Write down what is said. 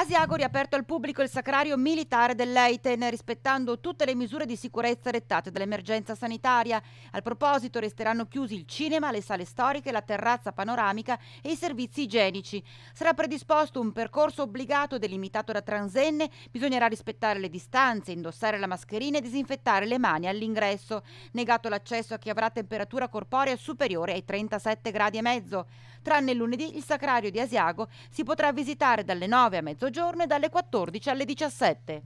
Asiago ha riaperto al pubblico il sacrario militare dell'Eiten, rispettando tutte le misure di sicurezza dettate dall'emergenza sanitaria. Al proposito resteranno chiusi il cinema, le sale storiche, la terrazza panoramica e i servizi igienici. Sarà predisposto un percorso obbligato delimitato da transenne, bisognerà rispettare le distanze, indossare la mascherina e disinfettare le mani all'ingresso. Negato l'accesso a chi avrà temperatura corporea superiore ai 37 gradi e mezzo. Tranne lunedì il sacrario di Asiago si potrà visitare dalle 9 a mezzogiorno mezzogiorno e dalle 14 alle 17.